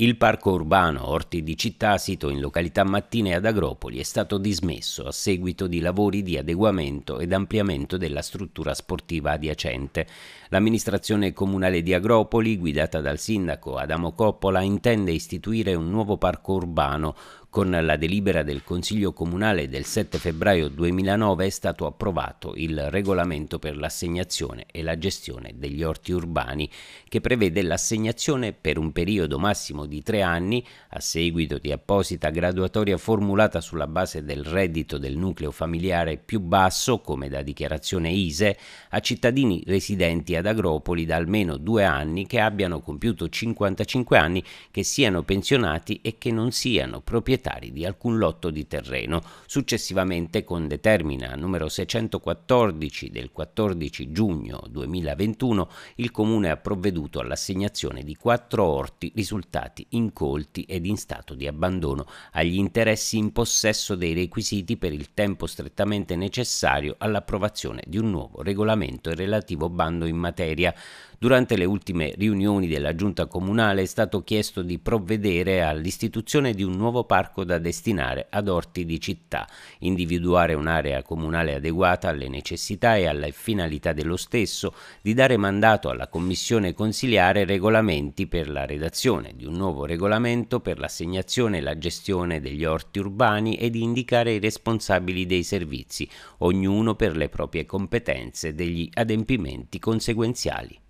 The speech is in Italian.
Il parco urbano Orti di Città, sito in località Mattine ad Agropoli, è stato dismesso a seguito di lavori di adeguamento ed ampliamento della struttura sportiva adiacente. L'amministrazione comunale di Agropoli, guidata dal sindaco Adamo Coppola, intende istituire un nuovo parco urbano con la delibera del Consiglio Comunale del 7 febbraio 2009 è stato approvato il regolamento per l'assegnazione e la gestione degli orti urbani che prevede l'assegnazione per un periodo massimo di tre anni, a seguito di apposita graduatoria formulata sulla base del reddito del nucleo familiare più basso, come da dichiarazione ISE, a cittadini residenti ad Agropoli da almeno due anni che abbiano compiuto 55 anni, che siano pensionati e che non siano proprietari di alcun lotto di terreno. Successivamente, con determina numero 614 del 14 giugno 2021, il Comune ha provveduto all'assegnazione di quattro orti risultati contratti incolti ed in stato di abbandono agli interessi in possesso dei requisiti per il tempo strettamente necessario all'approvazione di un nuovo regolamento e relativo bando in materia. Durante le ultime riunioni della giunta comunale è stato chiesto di provvedere all'istituzione di un nuovo parco da destinare ad orti di città, individuare un'area comunale adeguata alle necessità e alle finalità dello stesso, di dare mandato alla Commissione consiliare regolamenti per la redazione di un nuovo nuovo regolamento per l'assegnazione e la gestione degli orti urbani e di indicare i responsabili dei servizi, ognuno per le proprie competenze, degli adempimenti conseguenziali.